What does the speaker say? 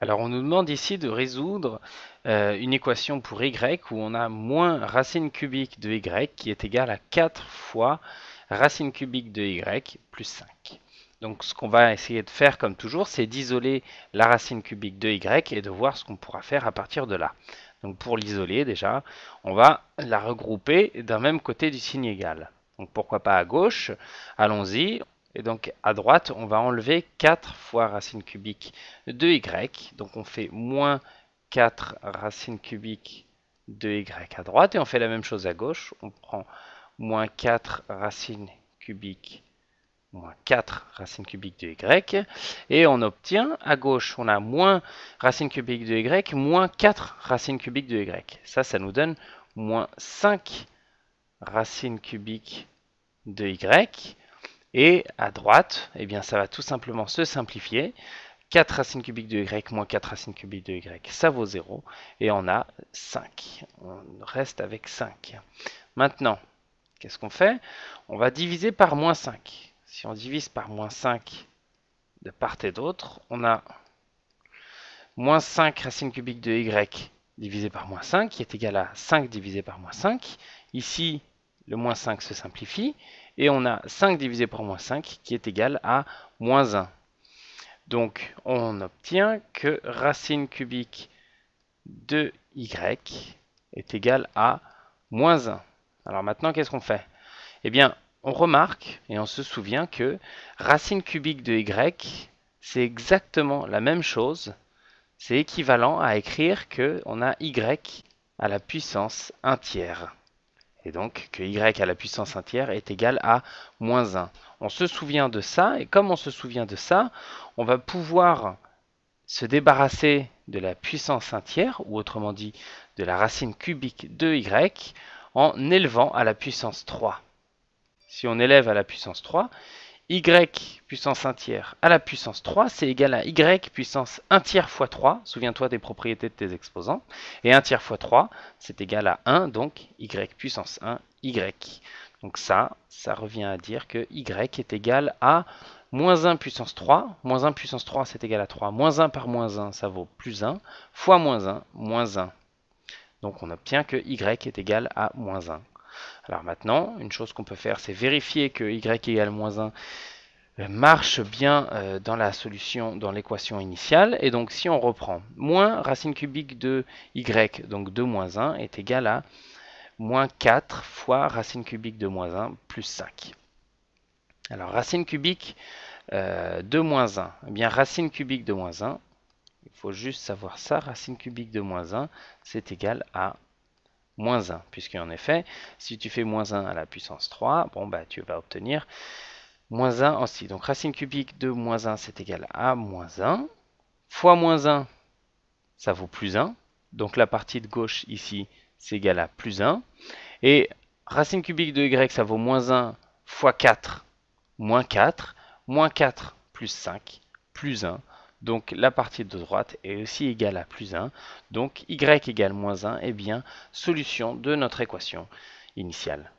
Alors on nous demande ici de résoudre euh, une équation pour y où on a moins racine cubique de y qui est égale à 4 fois racine cubique de y plus 5. Donc ce qu'on va essayer de faire comme toujours, c'est d'isoler la racine cubique de y et de voir ce qu'on pourra faire à partir de là. Donc pour l'isoler déjà, on va la regrouper d'un même côté du signe égal. Donc pourquoi pas à gauche Allons-y, et donc à droite, on va enlever 4 fois racine cubique de y. Donc on fait moins 4 racines cubiques de y à droite. Et on fait la même chose à gauche. On prend moins 4 racines cubiques moins 4 racine cubique de y, et on obtient, à gauche, on a moins racine cubique de y, moins 4 racines cubiques de y. Ça, ça nous donne moins 5 racines cubiques de y, et à droite, eh bien, ça va tout simplement se simplifier. 4 racines cubiques de y moins 4 racines cubiques de y, ça vaut 0. Et on a 5. On reste avec 5. Maintenant, qu'est-ce qu'on fait On va diviser par moins 5. Si on divise par moins 5 de part et d'autre, on a moins 5 racine cubique de y divisé par moins 5, qui est égal à 5 divisé par moins 5. Ici, le moins 5 se simplifie, et on a 5 divisé par moins 5 qui est égal à moins 1. Donc on obtient que racine cubique de y est égal à moins 1. Alors maintenant, qu'est-ce qu'on fait Eh bien, on remarque et on se souvient que racine cubique de y, c'est exactement la même chose. C'est équivalent à écrire que on a y à la puissance 1 tiers. Et donc que y à la puissance 1 tiers est égal à moins 1. On se souvient de ça, et comme on se souvient de ça, on va pouvoir se débarrasser de la puissance 1 tiers, ou autrement dit de la racine cubique de y, en élevant à la puissance 3. Si on élève à la puissance 3, y puissance 1 tiers à la puissance 3, c'est égal à y puissance 1 tiers fois 3, souviens-toi des propriétés de tes exposants, et 1 tiers fois 3, c'est égal à 1, donc y puissance 1, y. Donc ça, ça revient à dire que y est égal à moins 1 puissance 3, moins 1 puissance 3 c'est égal à 3, moins 1 par moins 1 ça vaut plus 1, fois moins 1, moins 1. Donc on obtient que y est égal à moins 1. Alors maintenant, une chose qu'on peut faire, c'est vérifier que y égale moins 1 euh, marche bien euh, dans la solution, dans l'équation initiale. Et donc si on reprend, moins racine cubique de y, donc 2 moins 1, est égal à moins 4 fois racine cubique de moins 1 plus 5. Alors racine cubique euh, de moins 1, eh bien racine cubique de moins 1, il faut juste savoir ça, racine cubique de moins 1, c'est égal à moins 1, puisque en effet, si tu fais moins 1 à la puissance 3, bon, bah, tu vas obtenir moins 1 aussi. Donc racine cubique de moins 1, c'est égal à moins 1. Fois moins 1, ça vaut plus 1. Donc la partie de gauche ici, c'est égal à plus 1. Et racine cubique de y, ça vaut moins 1 fois 4, moins 4. Moins 4 plus 5, plus 1. Donc la partie de droite est aussi égale à plus 1. Donc y égale moins 1 est eh bien solution de notre équation initiale.